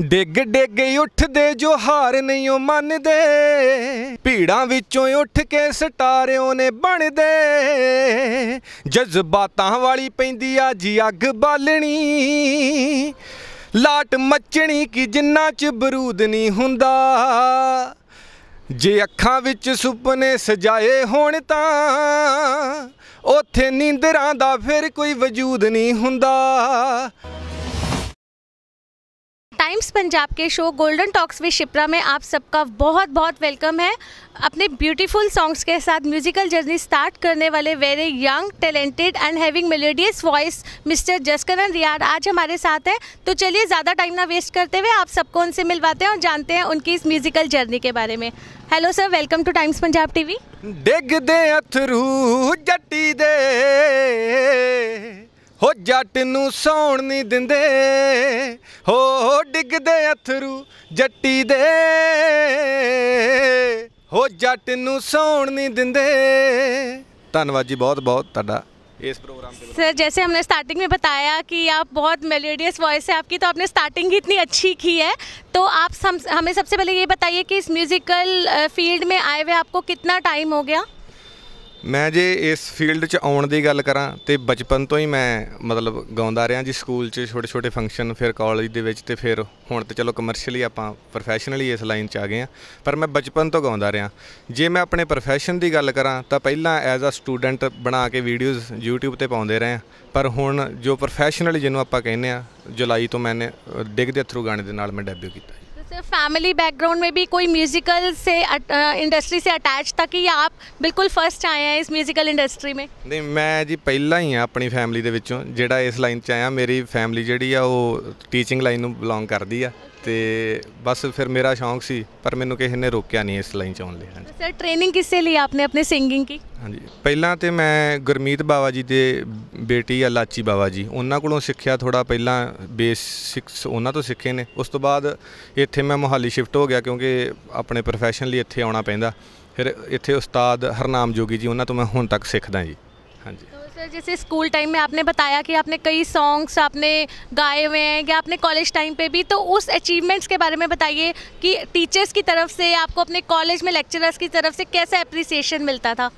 ਡਿੱਗ ਡਿੱਗ ਉੱਠਦੇ ਜੋ ਹਾਰ ਨਹੀਂ ਉਹ ਮੰਨਦੇ ਭੀੜਾਂ ਵਿੱਚੋਂ ਉੱਠ ਕੇ ਸਟਾਰਿਓ ਨੇ ਬਣਦੇ ਜਜ਼ਬਾਤਾਂ ਵਾਲੀ ਪੈਂਦੀ ਆ ਜੀ ਅੱਗ ਬਾਲਣੀ ਲਾਟ ਮੱਚਣੀ ਕਿ ਜਿੰਨਾ ਚ ਬਰੂਦ ਨਹੀਂ ਹੁੰਦਾ ਜੇ ਅੱਖਾਂ ਵਿੱਚ ਸੁਪਨੇ ਸਜਾਏ ਹੋਣ ਤਾਂ ਉਥੇ ਨੀਂਦਰਾਂ ਦਾ ਫਿਰ ਕੋਈ ਵਜੂਦ ਨਹੀਂ ਹੁੰਦਾ टाइम्स पंजाब के show golden talks with Shipra में आप सबका बहुत बहुत वेलकम है अपने ब्यूटीफुल सॉन्ग्स के साथ म्यूजिकल जर्नी स्टार्ट करने वाले very young talented and having melodious voice mister Jaskaran Riar आज हमारे साथ हैं तो चलिए ज़्यादा टाइम ना वेस्ट करते हुए आप सबको उनसे मिलवाते हैं और जानते हैं उनकी इस म्यूजिकल जर्नी के बारे में hello sir welcome to Times Punjab T V ਹੋ ਜੱਟ ਨੂੰ ਸੌਣ ਨਹੀਂ ਦਿੰਦੇ ਹੋ ਡਿੱਗਦੇ ਅਥਰੂ ਜੱਟੀ ਦੇ ਹੋ ਜੱਟ ਨੂੰ ਸੌਣ ਨਹੀਂ ਦਿੰਦੇ ਧੰਨਵਾਦ ਜੀ ਬਹੁਤ ਬਹੁਤ ਤੁਹਾਡਾ ਇਸ ਪ੍ਰੋਗਰਾਮ ਦੇ ਸਰ ਜੈਸੇ ਹਮਨੇ ਸਟਾਰਟਿੰਗ ਮੇ ਬਤਾਇਆ ਕਿ ਆਪ ਬਹੁਤ ਮੈਲੋਡੀਅਸ ਵੌਇਸ ਹੈ ਆਪਕੀ ਤੋ ਆਪਨੇ ਸਟਾਰਟਿੰਗ ਹੀ ਇਤਨੀ ਅੱਛੀ ਕੀ ਹੈ ਤੋ ਆਪ ਹਮੇ ਸਭ ਸੇ ਪਹਿਲੇ ਇਹ ਬਤਾਈਏ ਕਿ ਇਸ 뮤지컬 ਫੀਲਡ ਮੇ ਆਏ ਹੋਏ ਆਪਕੋ ਕਿਤਨਾ ਟਾਈਮ ਹੋ ਗਿਆ ਮੈਂ ਜੇ ਇਸ ਫੀਲਡ 'ਚ ਆਉਣ ਦੀ ਗੱਲ ਕਰਾਂ ਤੇ ਬਚਪਨ ਤੋਂ ਹੀ ਮੈਂ ਮਤਲਬ ਗਾਉਂਦਾ ਰਿਹਾ ਜੀ ਸਕੂਲ 'ਚ ਛੋਟੇ ਛੋਟੇ ਫੰਕਸ਼ਨ ਫਿਰ ਕਾਲਜ ਦੇ ਵਿੱਚ ਤੇ ਫਿਰ ਹੁਣ ਤੇ ਚਲੋ ਕਮਰਸ਼ੀਅਲੀ ਆਪਾਂ ਪ੍ਰੋਫੈਸ਼ਨਲੀ ਇਸ ਲਾਈਨ 'ਚ ਆ ਗਏ ਆ ਪਰ ਮੈਂ ਬਚਪਨ ਤੋਂ ਗਾਉਂਦਾ ਰਿਹਾ ਜੇ ਮੈਂ ਆਪਣੇ ਪ੍ਰੋਫੈਸ਼ਨ ਦੀ ਗੱਲ ਕਰਾਂ ਤਾਂ ਪਹਿਲਾਂ ਐਜ਼ ਅ ਸਟੂਡੈਂਟ ਬਣਾ ਕੇ ਵੀਡੀਓਜ਼ YouTube ਤੇ ਪਾਉਂਦੇ ਰਹੇ ਪਰ ਹੁਣ ਜੋ ਪ੍ਰੋਫੈਸ਼ਨਲ ਜਿਹਨੂੰ ਆਪਾਂ ਕਹਿੰਦੇ ਆ ਜੁਲਾਈ ਤੋਂ ਮੈਨੇ ਡਿਗ ਦੇ ਥਰੂ ਗਾਣੇ ਦੇ ਨਾਲ ਮੈਂ ਡੈਬਿਊ ਕੀਤਾ सर फैमिली बैकग्राउंड में भी कोई म्यूज़िकल से इंडस्ट्री से अटैच था कि आप ਬਿਲਕੁਲ ਫਰਸਟ ਆਏ ਆ ਇਸ 뮤지컬 ਇੰਡਸਟਰੀ ਮੇ ਨਹੀਂ ਮੈਂ ਜੀ ਪਹਿਲਾਂ ਹੀ ਆ ਆਪਣੀ ਫੈਮਿਲੀ ਦੇ ਵਿੱਚੋਂ ਜਿਹੜਾ ਇਸ ਲਾਈਨ 'ਚ ਆਇਆ ਮੇਰੀ ਫੈਮਿਲੀ ਜਿਹੜੀ ਆ ਉਹ ਟੀਚਿੰਗ ਲਾਈਨ ਨੂੰ ਬਿਲੋਂਗ ਕਰਦੀ ਆ ਤੇ ਬਸ ਫਿਰ ਮੇਰਾ ਸ਼ੌਂਕ ਸੀ ਪਰ ਮੈਨੂੰ ਕਿਸੇ ਨੇ ਰੋਕਿਆ ਨਹੀਂ ਇਸ ਲਾਈਨ 'ਚ ਆਉਣ ਲਈ ਹਾਂਜੀ ਸਰ ਟ੍ਰੇਨਿੰਗ ਕਿਸੇ ਲਈ ਆਪਨੇ ਆਪਣੇ ਸਿੰਗਿੰਗ ਕੀ ਹਾਂਜੀ ਪਹਿਲਾਂ ਤੇ ਮੈਂ ਗੁਰਮੀਤ ਬਾਵਾ ਜੀ ਦੇ ਬੇਟੀ ਆ ਲਾਚੀ ਬਾਵਾ ਜੀ ਉਹਨਾਂ ਕੋਲੋਂ ਸਿੱਖਿਆ ਥੋੜਾ ਪਹਿਲਾਂ ਬੇਸਿਕਸ ਉਹਨਾਂ ਤੋਂ ਸਿੱਖੇ ਨੇ ਉਸ ਤੋਂ ਬਾਅਦ ਇੱਥੇ ਮੈਂ ਮੁਹਾਲੀ ਸ਼ਿਫਟ ਹੋ ਗਿਆ ਕਿਉਂਕਿ ਆਪਣੇ ਪ੍ਰੋਫੈਸ਼ਨ ਲਈ ਇੱਥੇ ਆਉਣਾ ਪੈਂਦਾ ਫਿਰ ਇੱਥੇ ਉਸਤਾਦ ਹਰਨਾਮ ਜੋਗੀ ਜੀ ਉਹਨਾਂ ਤੋਂ ਮੈਂ ਹੁਣ ਤੱਕ ਸਿੱਖਦਾ ਜੀ ਹਾਂਜੀ सर जैसे स्कूल टाइम में आपने बताया कि आपने कई सॉन्ग्स आपने गाए हुए हैं या आपने कॉलेज टाइम पे भी तो उस अचीवमेंट्स के बारे में बताइए कि टीचर्स की तरफ से आपको अपने कॉलेज में लेक्चरर्स की तरफ से कैसा अप्रिसिएशन मिलता था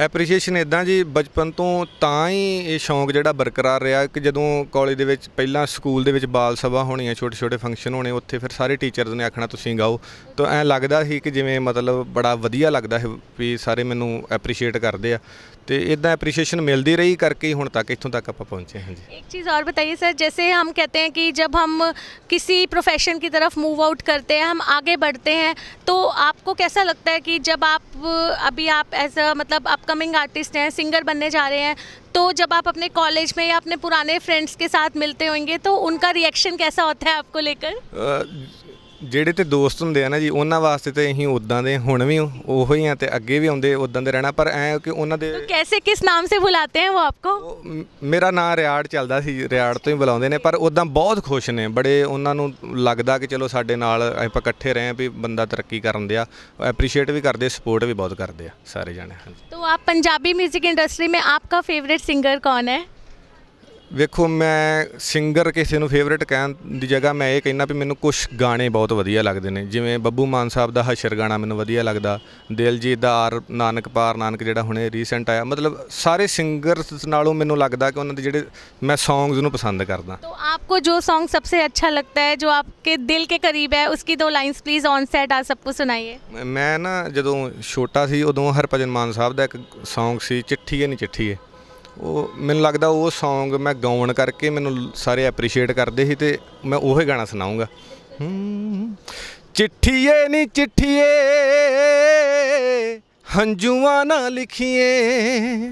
ਐਪਰੀਸ਼ੀਏਸ਼ਨ ਇਦਾਂ ਜੀ ਬਚਪਨ ਤੋਂ ਤਾਂ ਹੀ ਇਹ ਸ਼ੌਂਕ ਜਿਹੜਾ ਬਰਕਰਾਰ ਰਿਹਾ ਕਿ ਜਦੋਂ ਕਾਲਜ ਦੇ ਵਿੱਚ ਪਹਿਲਾਂ ਸਕੂਲ ਦੇ ਵਿੱਚ ਬਾਲ ਸਭਾ ਹੋਣੀਆਂ ਛੋਟੇ ਛੋਟੇ ਫੰਕਸ਼ਨ ਹੋਣੇ ਉੱਥੇ ਫਿਰ ਸਾਰੇ ਟੀਚਰਸ ਨੇ ਆਖਣਾ ਤੁਸੀਂ ਗਾਓ ਤਾਂ ਐ ਲੱਗਦਾ ਸੀ ਕਿ ਜਿਵੇਂ ਮਤਲਬ ਬੜਾ ਵਧੀਆ ਲੱਗਦਾ ਹੈ ਵੀ ਸਾਰੇ ਮੈਨੂੰ ਐਪਰੀਸ਼ੀਏਟ ਕਰਦੇ ਆ ਤੇ ਇਦਾਂ ਐਪਰੀਸ਼ੀਏਸ਼ਨ ਮਿਲਦੀ ਰਹੀ ਕਰਕੇ ਹੀ ਹੁਣ ਤੱਕ ਇੱਥੋਂ ਤੱਕ ਆਪਾਂ ਪਹੁੰਚੇ ਹਾਂ ਜੀ ਇੱਕ ਚੀਜ਼ ਹੋਰ ਬਤਾਈਏ ਸਰ जैसे ਹਮ ਕਹਤੇ ਹੈ ਕਿ ਜਬ ਹਮ ਕਿਸੇ profession ਕੀ ਤਰਫ ਮੂਵ ਆਊਟ ਕਰਤੇ ਹੈ ਹਮ ਆਗੇ ਬੜਤੇ ਹੈ ਤੋ ਆਪਕੋ ਕੈਸਾ ਲੱਗਤਾ ਹੈ ਕਿ ਜਬ ਆਪ ਅਭੀ ਆਪ ਐਸਾ ਮਤਲਬ ਆਪ अपकमिंग आर्टिस्ट हैं सिंगर बनने जा रहे हैं तो जब आप अपने कॉलेज में या अपने पुराने फ्रेंड्स के साथ मिलते होंगे तो उनका रिएक्शन कैसा होता है आपको लेकर ਜਿਹੜੇ ਤੇ ਦੋਸਤ ਹੁੰਦੇ ਆ ਨਾ ਜੀ ਉਹਨਾਂ ਵਾਸਤੇ ਤੇ ਅਸੀਂ ਉਦਾਂ ਦੇ ਹੁਣ ਵੀ ਉਹੋ ਹੀ ਆ ਤੇ ਅੱਗੇ ਵੀ ਆਉਂਦੇ ਉਦਾਂ ਦੇ ਰਹਿਣਾ ਪਰ ਐ ਕਿ ਉਹਨਾਂ ਦੇ तो ਕਿਵੇਂ ਕਿਸ ਨਾਮ ਸੇ ਬੁਲਾਤੇ ਹੈ ਉਹ ਆਪਕੋ ਮੇਰਾ ਨਾਮ ਰਿਆੜ ਚੱਲਦਾ ਸੀ ਰਿਆੜ ਤੋਂ ਹੀ ਬੁਲਾਉਂਦੇ ਨੇ ਪਰ ਉਦਾਂ ਬਹੁਤ ਖੁਸ਼ ਨੇ ਬੜੇ ਉਹਨਾਂ ਨੂੰ ਲੱਗਦਾ ਕਿ ਚਲੋ ਸਾਡੇ ਨਾਲ ਅਸੀਂ ਇਕੱਠੇ ਰਹੇ ਆ ਵੀ ਬੰਦਾ ਤਰੱਕੀ ਕਰਨ ਦਿਆ ਐਪਰੀਸ਼ੀਏਟ ਵੀ ਕਰਦੇ ਸਪੋਰਟ ਵੀ ਬਹੁਤ ਕਰਦੇ ਆ ਸਾਰੇ ਜਣੇ ਹਾਂਜੀ ਤੋ ਆਪ ਪੰਜਾਬੀ 뮤직 ਇੰਡਸਟਰੀ ਮੇ ਆਪਕਾ ਫੇਵਰਿਟ ਸਿੰਗਰ ਕੌਣ ਹੈ ਵੇਖੋ ਮੈਂ ਸਿੰਗਰ ਕਿਸੇ ਨੂੰ ਫੇਵਰਿਟ ਕਹਿਣ ਦੀ ਜਗ੍ਹਾ ਮੈਂ ਇਹ ਕਹਿਣਾ ਵੀ ਮੈਨੂੰ ਕੁਝ ਗਾਣੇ ਬਹੁਤ ਵਧੀਆ ਲੱਗਦੇ ਨੇ ਜਿਵੇਂ ਬੱਬੂ ਮਾਨ ਸਾਹਿਬ ਦਾ ਹਸ਼ਰ ਗਾਣਾ ਮੈਨੂੰ ਵਧੀਆ ਲੱਗਦਾ ਦਿਲਜੀਤ ਦਾ ਆਰ ਨਾਨਕ ਪਾਰ ਨਾਨਕ ਜਿਹੜਾ ਹੁਣੇ ਰੀਸੈਂਟ ਆਇਆ ਮਤਲਬ ਸਾਰੇ ਸਿੰਗਰਸ ਨਾਲੋਂ ਮੈਨੂੰ ਲੱਗਦਾ ਕਿ ਉਹਨਾਂ ਦੇ ਜਿਹੜੇ ਮੈਂ ਸੌਂਗਸ ਨੂੰ ਪਸੰਦ ਕਰਦਾ ਜੋ ਸੌਂਗ ਸਭ ਤੋਂ ਅੱਛਾ ਲੱਗਦਾ ਹੈ ਜੋ ਆਪਕੇ ਦਿਲ ਕੇ ਕਰੀਬ ਹੈ ਉਸਕੀ ਦੋ ਲਾਈਨਸ ਪਲੀਜ਼ ਔਨ ਸੈਟ ਆ ਸਭ ਕੋ ਸੁਣਾਈਏ ਮੈਂ ਨਾ ਜਦੋਂ ਛੋਟਾ ਸੀ ਉਦੋਂ ਹਰਪਜਨ ਮਾਨ ਸਾਹਿਬ ਦਾ ਇੱਕ ਸੌਂਗ ਸੀ ਚਿੱਠੀ ਹੈ ਨਹੀਂ ਚਿੱਠੀ ਹੈ ਉਹ ਮੈਨੂੰ ਲੱਗਦਾ ਉਹ Song ਮੈਂ ਗਾਉਣ ਕਰਕੇ ਮੈਨੂੰ ਸਾਰੇ ਐਪਰੀਸ਼ੀਏਟ ਕਰਦੇ ਸੀ ਤੇ ਮੈਂ ਉਹੇ ਗਾਣਾ ਸੁਣਾਉਂਗਾ ਚਿੱਠੀਏ ਨਹੀਂ ਚਿੱਠੀਏ ਹੰਝੂਆਂ ਨਾ ਲਿਖੀਏ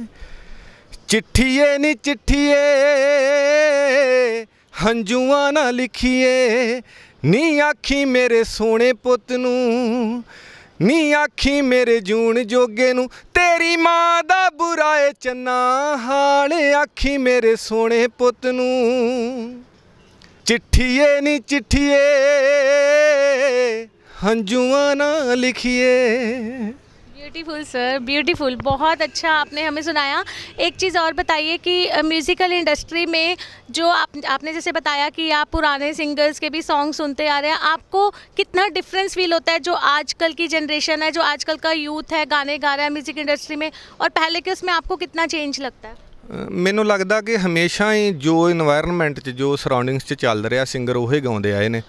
ਚਿੱਠੀਏ ਨਹੀਂ ਚਿੱਠੀਏ ਹੰਝੂਆਂ ਨਾ ਲਿਖੀਏ ਨੀ ਆਖੀ ਮੇਰੇ ਸੋਹਣੇ ਪੁੱਤ ਨੂੰ ਨੀ ਆਖੀ ਮੇਰੇ ਜੂਣ ਜੋਗੇ ਨੂੰ ਤੇਰੀ ਮਾਂ ਦਾ ਬੁਰਾ ਏ ਚੰਨਾ ਹਾਲ ਆਖੀ ਮੇਰੇ ਸੋਹਣੇ ਪੁੱਤ ਨੂੰ ਚਿੱਠੀਏ ਨੀ ਚਿੱਠੀਏ ਹੰਝੂਆਂ ਨਾ ਲਿਖੀਏ ब्यूटीफुल सर ब्यूटीफुल बहुत अच्छा आपने हमें सुनाया एक चीज़ और बताइए कि म्यूज़िकल इंडस्ट्री में जो आप आपने जैसे बताया कि आप पुराने सिंगर्स के भी सॉन्ग सुनते आ रहे हैं आपको कितना डिफरेंस फील होता है जो आजकल की जनरेशन है जो आजकल का यूथ है गाने गा रहा है म्यूज़िक इंडस्ट्री में और पहले के उसमें आपको कितना चेंज लगता है ਮੈਨੂੰ ਲੱਗਦਾ ਕਿ ਹਮੇਸ਼ਾ ਹੀ ਜੋ এনवायरमेंट 'ਚ ਜੋ ਸਰਾਊਂਡਿੰਗਸ 'ਚ ਚੱਲ ਰਿਹਾ ਸਿੰਗਰ ਉਹ ਹੀ ਗਾਉਂਦੇ ਆਏ ਨੇ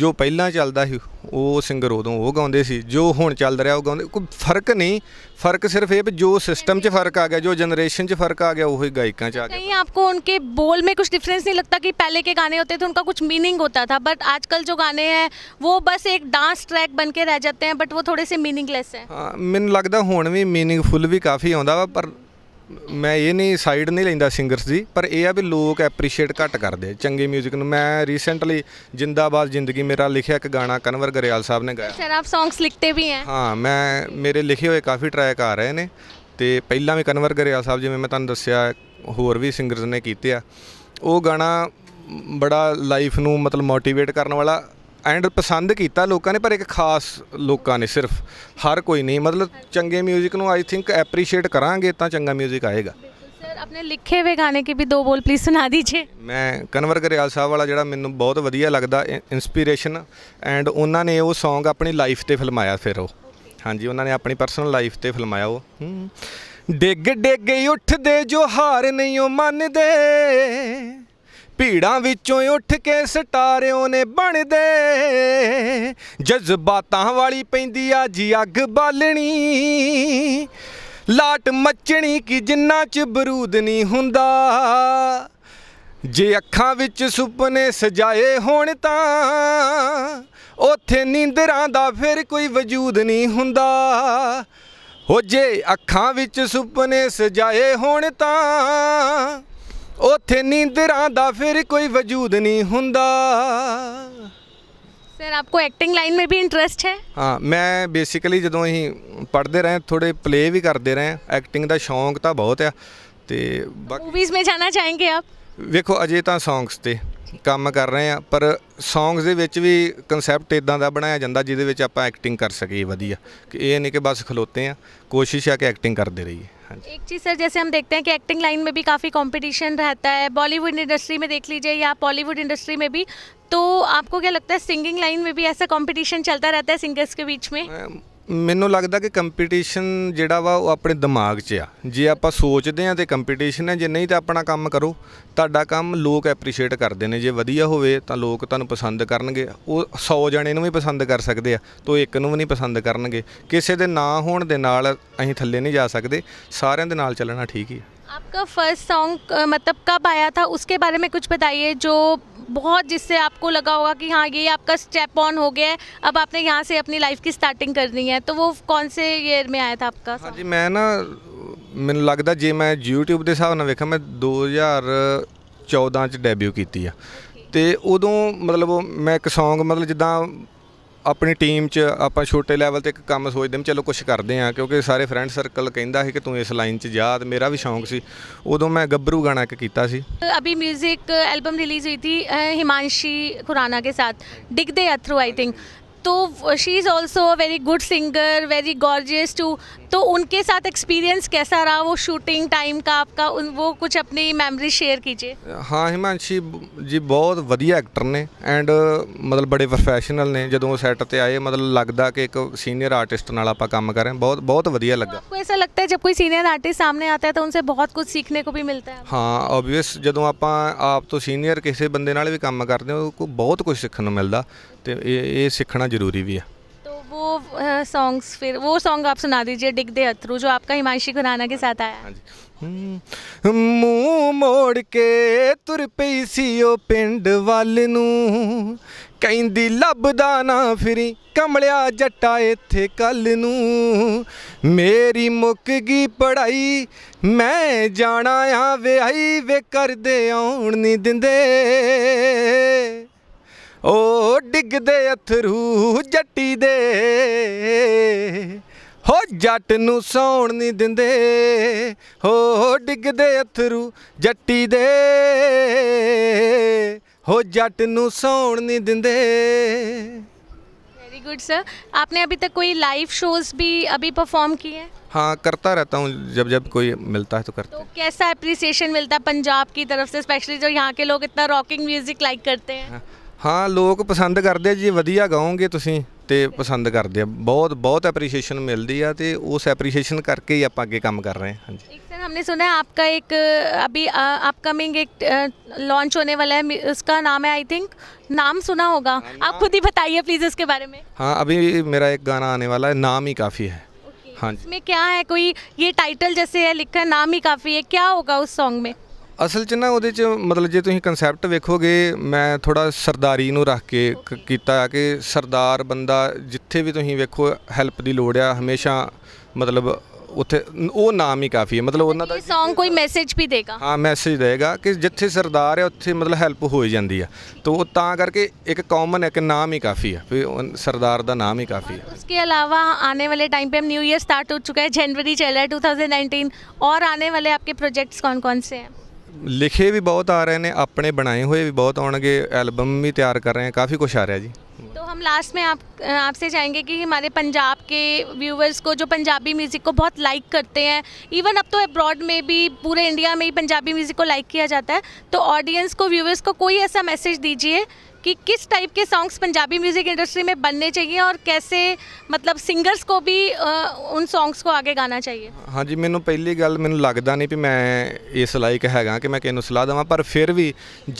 ਜੋ ਪਹਿਲਾਂ ਚੱਲਦਾ ਸੀ ਉਹ ਸਿੰਗਰ ਉਦੋਂ ਉਹ ਗਾਉਂਦੇ ਸੀ ਜੋ ਹੁਣ ਚੱਲ ਰਿਹਾ ਉਹ ਗਾਉਂਦੇ ਕੋਈ ਫਰਕ ਨਹੀਂ ਫਰਕ ਸਿਰਫ ਇਹ ਵੀ ਜੋ ਸਿਸਟਮ 'ਚ ਫਰਕ ਆ ਗਿਆ ਜੋ ਜਨਰੇਸ਼ਨ 'ਚ ਫਰਕ ਆ ਗਿਆ ਉਹ ਹੀ ਗਾਇਕਾਂ 'ਚ ਆ ਗਿਆ ਨਹੀਂ ਆਪਕੋ ਉਨਕੇ ਬੋਲ ਮੇ ਕੁਝ ਡਿਫਰੈਂਸ ਨਹੀਂ ਲੱਗਤਾ ਕਿ ਪਹਿਲੇ ਕੇ ਗਾਣੇ ਹੁੰਦੇ ਥੇ ਉਨਕਾ ਕੁਝ ਮੀਨਿੰਗ ਹੁੰਦਾ ਥਾ ਬਟ ਅੱਜ ਕੱਲ ਜੋ ਗਾਣੇ ਹੈ ਉਹ ਬਸ ਇੱਕ ਡਾਂਸ ਟਰੈਕ ਬਣ ਕੇ ਰਹਿ ਜਾਂਦੇ ਹੈ ਬਟ ਉਹ ਥੋੜੇ ਸੇ ਮੀਨਿੰਗਲੈਸ ਹੈ ਮੈਨੂੰ ਲੱਗਦਾ ਹੁਣ ਵੀ ਮੀਨਿੰਗਫੁਲ ਵੀ ਕਾਫੀ ਆਉਂਦਾ ਵਾ ਪਰ ਮੈਂ ਇਹ ਨਹੀਂ ਸਾਈਡ ਨਹੀਂ ਲੈਂਦਾ ਸਿੰਗਰਸ ਦੀ ਪਰ ਇਹ ਆ ਵੀ ਲੋਕ ਐਪਰੀਸ਼ੀਏਟ ਘੱਟ ਕਰਦੇ ਚੰਗੇ 뮤직 ਨੂੰ ਮੈਂ ਰੀਸੈਂਟਲੀ ਜਿੰਦਾਬਾਦ ਜ਼ਿੰਦਗੀ ਮੇਰਾ ਲਿਖਿਆ ਇੱਕ ਗਾਣਾ ਕਨਵਰ ਗਰੇਵਾਲ ਸਾਹਿਬ ਨੇ ਗਾਇਆ ਸਰ ਆਪ ਸੌਂਗਸ ਲਿਖਤੇ ਵੀ ਹੈ ਹਾਂ ਮੈਂ ਮੇਰੇ ਲਿਖੇ ਹੋਏ ਕਾਫੀ ਟਰੈਕ ਆ ਰਹੇ ਨੇ ਤੇ ਪਹਿਲਾਂ ਵੀ ਕਨਵਰ ਗਰੇਵਾਲ ਸਾਹਿਬ ਜਿਵੇਂ ਮੈਂ ਤੁਹਾਨੂੰ ਦੱਸਿਆ ਹੋਰ ਵੀ ਸਿੰਗਰਸ ਨੇ ਕੀਤੇ ਆ ਉਹ ਗਾਣਾ ਬੜਾ ਲਾਈਫ ਨੂੰ ਮਤਲਬ ਮੋਟੀਵੇਟ ਕਰਨ ਵਾਲਾ ਐਂਡ ਪਸੰਦ ਕੀਤਾ ਲੋਕਾਂ ਨੇ ਪਰ ਇੱਕ ਖਾਸ ਲੋਕਾਂ ਨੇ ਸਿਰਫ ਹਰ ਕੋਈ ਨਹੀਂ ਮਤਲਬ ਚੰਗੇ 뮤직 ਨੂੰ ਆਈ ਥਿੰਕ ਐਪਰੀਸ਼ੀਏਟ ਕਰਾਂਗੇ ਤਾਂ ਚੰਗਾ 뮤직 ਆਏਗਾ ਸਰ ਆਪਣੇ ਲਿਖੇ ਹੋਏ ਗਾਣੇ ਕੀ ਵੀ ਦੋ ਬੋਲ ਪਲੀਜ਼ ਸੁਣਾ दीजिए ਮੈਂ ਕਨਵਰ ਗਰੇਵਾਲ ਸਾਹਿਬ ਵਾਲਾ ਜਿਹੜਾ ਮੈਨੂੰ ਬਹੁਤ ਵਧੀਆ ਲੱਗਦਾ ਇਨਸਪੀਰੇਸ਼ਨ ਐਂਡ ਉਹਨਾਂ ਨੇ ਉਹ Song ਆਪਣੀ ਲਾਈਫ ਤੇ ਫਿਲਮਾਇਆ ਫਿਰ ਉਹ ਹਾਂਜੀ ਉਹਨਾਂ ਨੇ ਆਪਣੀ ਪਰਸਨਲ ਲਾਈਫ ਤੇ ਫਿਲਮਾਇਆ ਉਹ ਡਿੱਗ ਡਿੱਗ ਉੱਠਦੇ ਜੋ ਹਾਰ ਨਹੀਂ ਉਹ ਮੰਨਦੇ ਭੀੜਾਂ ਵਿੱਚੋਂ ਉੱਠ ਕੇ ਸਟਾਰਿਓ ਨੇ ਬਣਦੇ ਜਜ਼ਬਾਤਾਂ ਵਾਲੀ ਪੈਂਦੀ ਆ ਜੀ ਅੱਗ ਬਾਲਣੀ ਲਾਟ ਮੱਚਣੀ ਕਿ ਜਿੰਨਾ ਚ ਬਰੂਦ ਨਹੀਂ ਹੁੰਦਾ ਜੇ ਅੱਖਾਂ ਵਿੱਚ ਸੁਪਨੇ ਸਜਾਏ ਹੋਣ ਤਾਂ ਉਥੇ ਨੀਂਦਰਾਂ ਦਾ ਫਿਰ ਕੋਈ ਵਜੂਦ ਨਹੀਂ ਹੁੰਦਾ ਹੋ ਜੇ ਅੱਖਾਂ ਵਿੱਚ ਸੁਪਨੇ ਸਜਾਏ ਹੋਣ ਤਾਂ ਉਥੇ ਨੀਂਦਰਾਂ ਦਾ ਫਿਰ ਕੋਈ ਵਜੂਦ ਨਹੀਂ ਹੁੰਦਾ ਸਰ ਆਪਕੋ ਐਕਟਿੰਗ ਲਾਈਨ ਮੇਂ ਵੀ ਇੰਟਰਸਟ ਹੈ ਹਾਂ ਮੈਂ ਬੇਸਿਕਲੀ ਜਦੋਂ ਅਸੀਂ ਪੜ੍ਹਦੇ ਰਹੇ ਥੋੜੇ ਪਲੇ ਵੀ ਕਰਦੇ ਰਹੇ ਐਕਟਿੰਗ ਦਾ ਸ਼ੌਂਕ ਤਾਂ ਬਹੁਤ ਆ ਤੇ ਮੂਵੀਜ਼ ਮੇਂ ਜਾਣਾ ਚਾਹੇਂਗੇ ਆਪ ਵੇਖੋ ਅਜੇ ਤਾਂ ਸੌਂਗਸ ਤੇ ਕੰਮ ਕਰ ਰਹੇ ਆ ਪਰ ਸੌਂਗਸ ਦੇ ਵਿੱਚ ਵੀ ਕਨਸੈਪਟ ਇਦਾਂ ਦਾ ਬਣਾਇਆ ਜਾਂਦਾ ਜਿਹਦੇ ਵਿੱਚ ਆਪਾਂ ਐਕਟਿੰਗ ਕਰ ਸਕੀਏ ਵਧੀਆ ਕਿ ਇਹ ਨਹੀਂ ਕਿ ਬਸ ਖਲੋਤੇ ਆ ਕੋਸ਼ਿਸ਼ ਆ ਕਿ ਐਕਟਿੰਗ ਕਰਦੇ ਰਹੀਏ हाँ एक चीज़ सर जैसे हम देखते हैं कि एक्टिंग लाइन में भी काफ़ी कंपटीशन रहता है बॉलीवुड इंडस्ट्री में देख लीजिए या बॉलीवुड इंडस्ट्री में भी तो आपको क्या लगता है सिंगिंग लाइन में भी ऐसा कंपटीशन चलता रहता है सिंगर्स के बीच में ਮੈਨੂੰ ਲੱਗਦਾ ਕਿ ਕੰਪੀਟੀਸ਼ਨ ਜਿਹੜਾ ਵਾ ਉਹ ਆਪਣੇ ਦਿਮਾਗ 'ਚ ਆ ਜੇ ਆਪਾਂ ਸੋਚਦੇ ਆ ਤੇ ਕੰਪੀਟੀਸ਼ਨ ਹੈ ਜੇ ਨਹੀਂ ਤਾਂ ਆਪਣਾ ਕੰਮ ਕਰੋ ਤੁਹਾਡਾ ਕੰਮ ਲੋਕ ਐਪਰੀਸ਼ੀਏਟ ਕਰਦੇ ਨੇ ਜੇ ਵਧੀਆ ਹੋਵੇ ਤਾਂ ਲੋਕ ਤੁਹਾਨੂੰ ਪਸੰਦ ਕਰਨਗੇ ਉਹ 100 ਜਣੇ ਨੂੰ ਵੀ ਪਸੰਦ ਕਰ ਸਕਦੇ ਆ ਤੋ ਇੱਕ ਨੂੰ ਵੀ ਨਹੀਂ ਪਸੰਦ ਕਰਨਗੇ ਕਿਸੇ ਦੇ ਨਾਂ ਹੋਣ ਦੇ ਨਾਲ ਅਸੀਂ ਥੱਲੇ ਨਹੀਂ ਜਾ ਸਕਦੇ ਸਾਰਿਆਂ ਦੇ ਨਾਲ ਚੱਲਣਾ ਠੀਕ ਹੀ ਆਪਕਾ ਫਰਸਟ ਸੌਂਗ ਮਤਲਬ ਕਬ ਆਇਆ ਥਾ ਉਸਕੇ ਬਾਰੇ ਮੇਂ ਕੁਝ ਬਤਾਈਏ ਜੋ बहुत जिससे आपको लगा होगा कि हाँ ये आपका स्टेप ऑन हो गया है अब आपने यहाँ से अपनी लाइफ की स्टार्टिंग करनी है तो वो कौन से ईयर में आया था आपका हाँ जी मैं ना मैं लगता ਲੱਗਦਾ मैं यूट्यूब के हिसाब ਹਿਸਾਬ वेखा मैं दो हज़ार चौदह च डेब्यू की तो उदों मतलब मैं एक Song मतलब जिदा ਆਪਣੀ ਟੀਮ 'ਚ ਆਪਾਂ ਛੋਟੇ ਲੈਵਲ ਤੇ ਇੱਕ ਕੰਮ ਸੋਚਦੇ ਹਾਂ ਚਲੋ ਕੁਝ ਕਰਦੇ ਹਾਂ ਕਿਉਂਕਿ ਸਾਰੇ ਫਰੈਂਡ ਸਰਕਲ ਕਹਿੰਦਾ ਸੀ ਕਿ ਤੂੰ ਇਸ ਲਾਈਨ 'ਚ ਜਾ ਤੇ ਮੇਰਾ ਵੀ ਸ਼ੌਂਕ ਸੀ ਉਦੋਂ ਮੈਂ ਗੱਭਰੂ ਗਾਣਾ ਇੱਕ ਕੀਤਾ ਸੀ ਅਭੀ 뮤직 ਐਲਬਮ ਰਿਲੀਜ਼ ਹੋਈ ਥੀ ਹਿਮਾਂਸ਼ੀ ਖੁਰਾਨਾ ਕੇ ਸਾਥ ਆ ਥਰੂ ਆਈ ਥਿੰਕ ਤੋ she is also a very good singer very gorgeous too तो उनके साथ एक्सपीरियंस कैसा रहा वो शूटिंग टाइम का आपका उन वो कुछ अपनी मेमोरी शेयर कीजिए ਹਾਂ ਹਿਮਾਂਸ਼ੀ ਜੀ ਬਹੁਤ ਵਧੀਆ ਐਕਟਰ ਨੇ ਐਂਡ ਮਤਲਬ ਬੜੇ ਪ੍ਰੋਫੈਸ਼ਨਲ ਨੇ ਜਦੋਂ ਸੈੱਟ ਤੇ ਆਏ ਮਤਲਬ ਲੱਗਦਾ ਕਿ ਇੱਕ ਸੀਨੀਅਰ ਆਰਟਿਸਟ ਨਾਲ ਆਪਾਂ ਕੰਮ ਕਰ ਰਹੇ ਹਾਂ ਬਹੁਤ ਬਹੁਤ ਵਧੀਆ ਲੱਗਾ आपको ऐसा लगता है जब कोई सीनियर आर्टिस्ट सामने आता है तो उनसे बहुत कुछ सीखने को भी मिलता है ਹਾਂ ਆਬਵੀਅਸ ਜਦੋਂ ਆਪਾਂ ਆਪ ਤੋਂ ਸੀਨੀਅਰ ਕਿਸੇ ਬੰਦੇ ਨਾਲ ਵੀ ਕੰਮ ਕਰਦੇ ਹਾਂ ਉਹ ਕੋ ਬਹੁਤ ਕੁਝ ਸਿੱਖਣ ਨੂੰ ਮਿਲਦਾ ਤੇ ਇਹ ਇਹ ਸਿੱਖਣਾ ਜ਼ਰੂਰੀ ਵੀ ਆ वो सॉन्ग्स फिर वो सॉन्ग आप सुना दीजिए डिग दे अथरू जो आपका हिमांशी खुराना के साथ आया हाँ जी ਮੂੰਹ ਮੋੜ ਕੇ ਤੁਰ ਪਈ ਸੀ ਉਹ ਪਿੰਡ ਵੱਲ ਨੂੰ ਕਹਿੰਦੀ ਲੱਭਦਾ ਨਾ ਫਿਰੀ ਕਮਲਿਆ ਜੱਟਾ ਇੱਥੇ ਕੱਲ ਨੂੰ ਮੇਰੀ ਮੁੱਕ ਗਈ ਪੜਾਈ ਮੈਂ ਜਾਣਾ ਆ ਵਿਆਹੀ ਵੇ ਕਰਦੇ ਆਉਣ ਨਹੀਂ ਦਿੰਦੇ ਓ ਡਿੱਗਦੇ ਅਥਰੂ ਜੱਟੀ ਦੇ ਹੋ ਜੱਟ ਨੂੰ ਸੌਣ ਨਹੀਂ ਦਿੰਦੇ ਹੋ ਡਿੱਗਦੇ ਅਥਰੂ ਜੱਟੀ ਦੇ हो जट न सौण नहीं देंगे वेरी गुड सर आपने अभी तक कोई लाइव शोज भी अभी परफॉर्म किए हैं हाँ करता रहता हूँ जब जब कोई मिलता है तो करता तो कैसा अप्रिसिएशन मिलता है पंजाब की तरफ से स्पेशली जो यहाँ के लोग इतना रॉकिंग म्यूजिक लाइक करते हैं हाँ। हाँ लोग पसंद करते ਜੀ ਵਧੀਆ ਗਾਓਗੇ ਤੁਸੀਂ ਤੇ ਪਸੰਦ ਕਰਦੇ ਆ ਬਹੁਤ ਬਹੁਤ ਐਪਰੀਸ਼ੀਏਸ਼ਨ ਮਿਲਦੀ ਆ ਤੇ ਉਸ ਐਪਰੀਸ਼ੀਏਸ਼ਨ ਕਰਕੇ ਹੀ ਆਪਾਂ ਅੱਗੇ ਕੰਮ ਕਰ ਰਹੇ ਹਾਂ ਹਾਂਜੀ सर हमने सुना है आपका एक अभी अपकमिंग एक लॉन्च होने वाला है उसका नाम है आई थिंक नाम सुना होगा आप खुद ही बताइए प्लीज़ इसके बारे में हाँ अभी मेरा एक गाना आने वाला है नाम ही काफ़ी है हाँ जी इसमें क्या है कोई ये टाइटल जैसे है लिखा नाम ही काफ़ी है क्या होगा उस सॉन्ग में ਅਸਲ 'ਚ ਨਾ ਉਹਦੇ 'ਚ ਮਤਲਬ ਜੇ ਤੁਸੀਂ ਕਨਸੈਪਟ ਵੇਖੋਗੇ ਮੈਂ ਥੋੜਾ ਸਰਦਾਰੀ ਨੂੰ ਰੱਖ ਕੇ ਕੀਤਾ ਆ ਕਿ ਸਰਦਾਰ ਬੰਦਾ ਜਿੱਥੇ ਵੀ ਤੁਸੀਂ ਵੇਖੋ ਹੈਲਪ ਦੀ ਲੋੜ ਆ ਹਮੇਸ਼ਾ ਮਤਲਬ ਉੱਥੇ ਉਹ ਨਾਮ ਹੀ ਕਾਫੀ ਹੈ ਮਤਲਬ ਉਹਨਾਂ ਦਾ ਇਹ Song ਕੋਈ ਮੈਸੇਜ ਵੀ ਦੇਗਾ ਹਾਂ ਮੈਸੇਜ ਦੇਗਾ ਕਿ ਜਿੱਥੇ ਸਰਦਾਰ ਹੈ ਉੱਥੇ ਮਤਲਬ ਹੈਲਪ ਹੋ ਜਾਂਦੀ ਆ ਤਾਂ ਉਹ ਤਾਂ ਕਰਕੇ ਇੱਕ ਕਾਮਨ ਇੱਕ ਨਾਮ ਹੀ ਕਾਫੀ ਹੈ ਫਿਰ ਸਰਦਾਰ ਦਾ ਨਾਮ ਹੀ ਕਾਫੀ ਆ ਉਸਕੇ ਇਲਾਵਾ आने ਵਾਲੇ ਟਾਈਮ पे हम ਨਿਊ ਇਅਰ ਸਟਾਰਟ ਹੋ ਚੁੱਕਾ ਹੈ ਜਨਵਰੀ ਚੱਲ ਰਿਹਾ 2019 ਔਰ ਆਨੇ ਵਾਲੇ ਆਪਕੇ ਪ੍ਰੋਜੈਕਟਸ ਕੌਣ-ਕੌਣ ਸੇ ਹੈ भी बहुत आ रहे हैं अपने बनाए हुए भी बहुत आने एल्बम भी तैयार कर रहे हैं काफ़ी कुछ आ रहा है जी तो हम लास्ट में आप आपसे चाहेंगे कि हमारे पंजाब के व्यूवर्स को जो पंजाबी म्यूज़िक को बहुत लाइक करते हैं इवन अब तो अब्रॉड में भी पूरे इंडिया में ही पंजाबी म्यूज़िक को लाइक किया जाता है तो ऑडियंस को व्यूवर्स को कोई ऐसा मैसेज दीजिए कि किस टाइप के सॉन्ग्स पंजाबी म्यूज़िक इंडस्ट्री में बनने चाहिए और कैसे मतलब सिंगर्स को भी उन सॉन्ग्स को आगे ਗਾਣਾ ਚਾਹੀਏ ਹਾਂਜੀ ਮੈਨੂੰ ਪਹਿਲੀ ਗੱਲ ਮੈਨੂੰ ਲੱਗਦਾ ਨਹੀਂ ਵੀ ਮੈਂ ਇਸ ਲਾਇਕ ਹੈਗਾ ਕਿ ਮੈਂ ਕਿਸੇ ਨੂੰ ਸਲਾਹ ਦਵਾਂ ਪਰ ਫਿਰ ਵੀ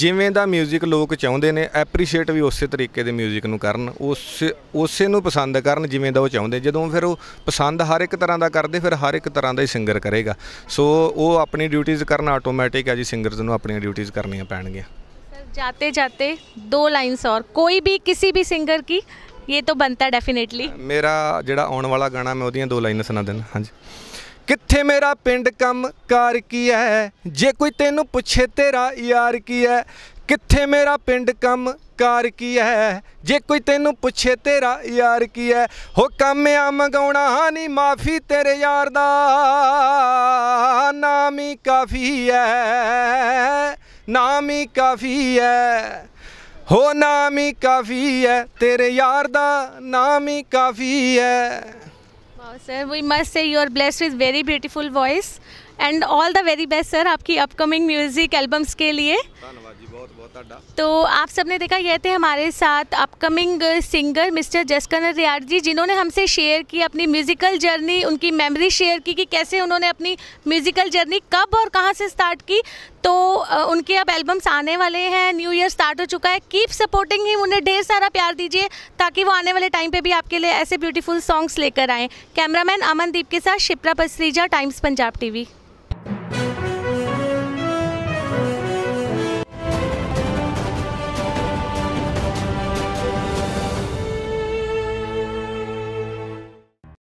ਜਿਵੇਂ ਦਾ 뮤직 ਲੋਕ ਚਾਹੁੰਦੇ ਨੇ ਐਪਰੀਸ਼ੀਏਟ ਵੀ ਉਸੇ ਤਰੀਕੇ ਦੇ 뮤직 ਨੂੰ ਕਰਨ ਉਸ ਉਸੇ ਨੂੰ ਪਸੰਦ ਕਰਨ ਜਿਵੇਂ ਦਾ ਉਹ ਚਾਹੁੰਦੇ ਜਦੋਂ ਫਿਰ ਉਹ ਪਸੰਦ ਹਰ ਇੱਕ ਤਰ੍ਹਾਂ ਦਾ ਕਰਦੇ ਫਿਰ ਹਰ ਇੱਕ ਤਰ੍ਹਾਂ ਦਾ ਹੀ ਸਿੰਗਰ ਕਰੇਗਾ ਸੋ ਉਹ ਆਪਣੀ ਡਿਊਟੀਆਂ ਕਰਨਾ ਆਟੋਮੈਟਿਕ ਹੈ ਜੀ ਸਿੰਗਰਸ ਨੂੰ ਆਪਣੀਆਂ ਡਿਊਟੀਆਂ ਕਰਨੀਆਂ ਪੈਣਗੀਆਂ जाते जाते दो लाइन्स और कोई भी किसी भी सिंगर की ये तो बनता डेफिनेटली ਮੇਰਾ ਜਿਹੜਾ ਆਉਣ ਵਾਲਾ ਗਾਣਾ ਮੈਂ ਉਹਦੀਆਂ ਦੋ ਲਾਈਨਾਂ ਸੁਣਾ ਦੇਣਾ ਹਾਂਜੀ ਕਿੱਥੇ ਮੇਰਾ ਪਿੰਡ ਕੰਮ ਕਾਰ ਕੀ ਹੈ ਜੇ ਕੋਈ ਤੈਨੂੰ ਪੁੱਛੇ ਤੇਰਾ ਯਾਰ ਕੀ ਹੈ ਕਿੱਥੇ ਮੇਰਾ ਪਿੰਡ ਕੰਮ ਕਾਰ ਕੀ ਹੈ ਜੇ ਕੋਈ ਤੈਨੂੰ ਪੁੱਛੇ ਤੇਰਾ ਯਾਰ ਕੀ ਹੈ ਹੋ ਕੰਮ ਆ ਮੰਗਾਉਣਾ ਨਹੀਂ ਮਾਫੀ ਤੇਰੇ ਯਾਰ ਦਾ ਨਾਮ ਹੀ ਕਾਫੀ ਹੈ नाम ही काफ़ी है हो नाम ही काफ़ी है तेरे यार दा नाम ही काफ़ी है Wow, sir, we must say you are blessed with very beautiful voice and all the very best, sir, आपकी upcoming music albums के लिए धन्यवाद बहुत बहुत तो आप सबने देखा ये थे हमारे साथ upcoming singer mister Jaskaran Riar ji जिन्होंने हमसे शेयर की अपनी म्यूज़िकल जर्नी उनकी मेमोरी शेयर की कि कैसे उन्होंने अपनी म्यूज़िकल जर्नी कब और कहाँ से स्टार्ट की तो उनके अब एल्बम्स आने वाले हैं न्यू ईयर स्टार्ट हो चुका है कीप सपोर्टिंग ही उन्हें ढेर सारा प्यार दीजिए ताकि वो आने वाले टाइम पे भी आपके लिए ऐसे ब्यूटीफुल सॉन्ग्स लेकर आएँ कैमरामैन अमनदीप के साथ शिप्रा पसरीजा टाइम्स पंजाब टीवी